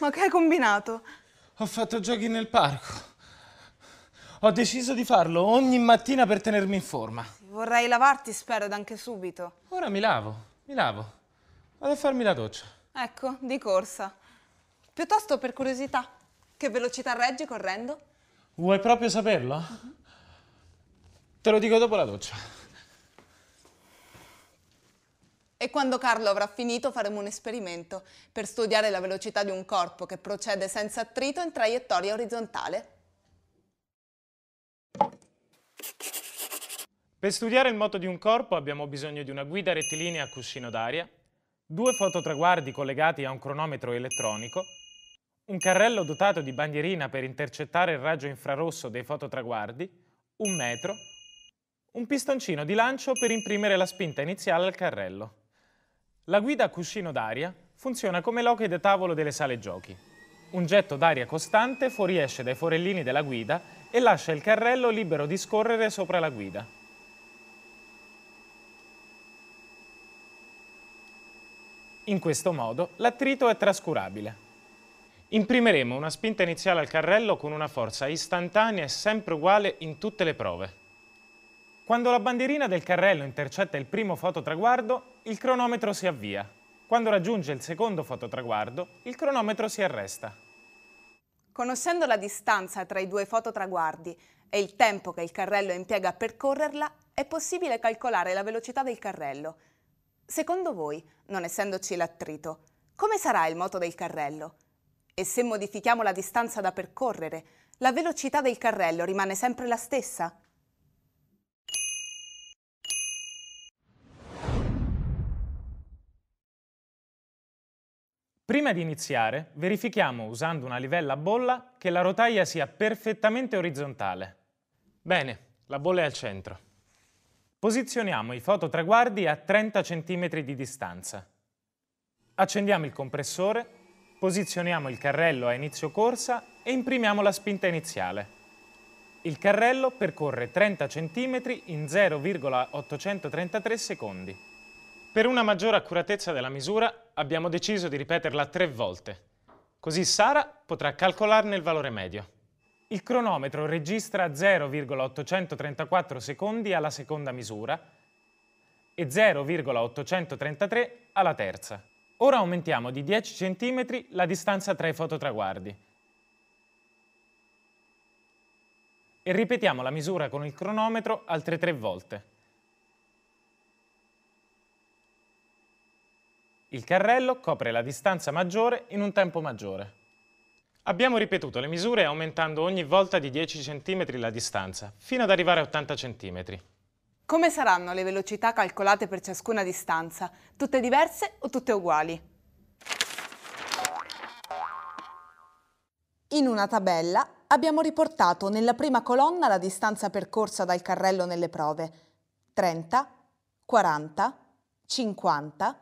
Ma che hai combinato? Ho fatto giochi nel parco. Ho deciso di farlo ogni mattina per tenermi in forma. Vorrei lavarti, spero, ed anche subito. Ora mi lavo, mi lavo. Vado a farmi la doccia. Ecco, di corsa. Piuttosto per curiosità, che velocità reggi correndo? Vuoi proprio saperlo? Uh mhm. -huh. Te lo dico dopo la doccia. Quando Carlo avrà finito faremo un esperimento per studiare la velocità di un corpo che procede senza attrito in traiettoria orizzontale. Per studiare il moto di un corpo abbiamo bisogno di una guida rettilinea a cuscino d'aria, due fototraguardi collegati a un cronometro elettronico, un carrello dotato di bandierina per intercettare il raggio infrarosso dei fototraguardi, un metro, un pistoncino di lancio per imprimere la spinta iniziale al carrello. La guida a cuscino d'aria funziona come loco da tavolo delle sale giochi. Un getto d'aria costante fuoriesce dai forellini della guida e lascia il carrello libero di scorrere sopra la guida. In questo modo l'attrito è trascurabile. Imprimeremo una spinta iniziale al carrello con una forza istantanea e sempre uguale in tutte le prove. Quando la bandierina del carrello intercetta il primo fototraguardo, il cronometro si avvia. Quando raggiunge il secondo fototraguardo, il cronometro si arresta. Conoscendo la distanza tra i due fototraguardi e il tempo che il carrello impiega a percorrerla, è possibile calcolare la velocità del carrello. Secondo voi, non essendoci l'attrito, come sarà il moto del carrello? E se modifichiamo la distanza da percorrere, la velocità del carrello rimane sempre la stessa? Prima di iniziare, verifichiamo usando una livella a bolla che la rotaia sia perfettamente orizzontale. Bene, la bolla è al centro. Posizioniamo i fototraguardi a 30 cm di distanza. Accendiamo il compressore, posizioniamo il carrello a inizio corsa e imprimiamo la spinta iniziale. Il carrello percorre 30 cm in 0,833 secondi. Per una maggiore accuratezza della misura abbiamo deciso di ripeterla tre volte, così Sara potrà calcolarne il valore medio. Il cronometro registra 0,834 secondi alla seconda misura e 0,833 alla terza. Ora aumentiamo di 10 cm la distanza tra i fototraguardi e ripetiamo la misura con il cronometro altre tre volte. Il carrello copre la distanza maggiore in un tempo maggiore. Abbiamo ripetuto le misure aumentando ogni volta di 10 cm la distanza, fino ad arrivare a 80 cm. Come saranno le velocità calcolate per ciascuna distanza? Tutte diverse o tutte uguali? In una tabella abbiamo riportato nella prima colonna la distanza percorsa dal carrello nelle prove 30, 40, 50,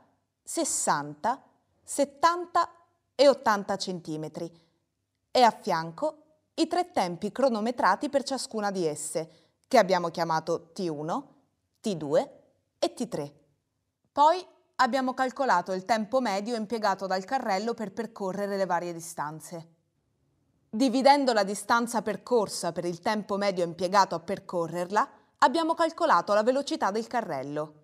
60, 70 e 80 cm e a fianco i tre tempi cronometrati per ciascuna di esse, che abbiamo chiamato T1, T2 e T3. Poi abbiamo calcolato il tempo medio impiegato dal carrello per percorrere le varie distanze. Dividendo la distanza percorsa per il tempo medio impiegato a percorrerla, abbiamo calcolato la velocità del carrello.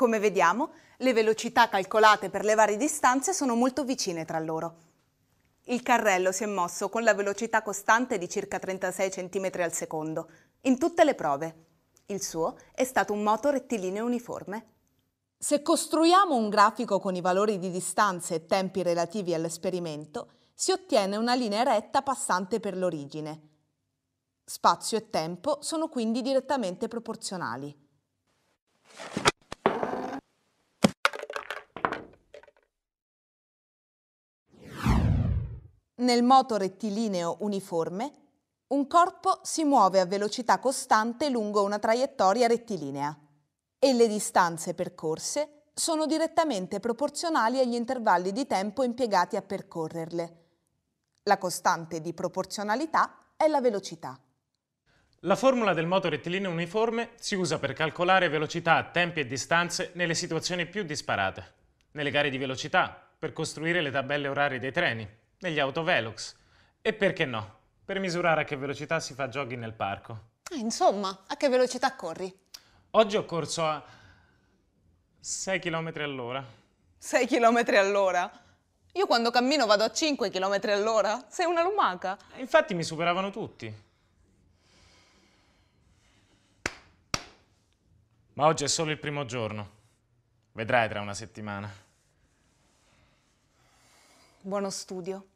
Come vediamo, le velocità calcolate per le varie distanze sono molto vicine tra loro. Il carrello si è mosso con la velocità costante di circa 36 cm al secondo, in tutte le prove. Il suo è stato un moto rettilineo uniforme. Se costruiamo un grafico con i valori di distanze e tempi relativi all'esperimento, si ottiene una linea retta passante per l'origine. Spazio e tempo sono quindi direttamente proporzionali. nel moto rettilineo uniforme, un corpo si muove a velocità costante lungo una traiettoria rettilinea e le distanze percorse sono direttamente proporzionali agli intervalli di tempo impiegati a percorrerle. La costante di proporzionalità è la velocità. La formula del moto rettilineo uniforme si usa per calcolare velocità, tempi e distanze nelle situazioni più disparate, nelle gare di velocità, per costruire le tabelle orarie dei treni, negli autovelox. E perché no? Per misurare a che velocità si fa jogging nel parco. Eh, insomma, a che velocità corri? Oggi ho corso a 6 km all'ora. 6 km all'ora? Io quando cammino vado a 5 km all'ora. Sei una lumaca. Infatti mi superavano tutti. Ma oggi è solo il primo giorno. Vedrai tra una settimana. Buono studio.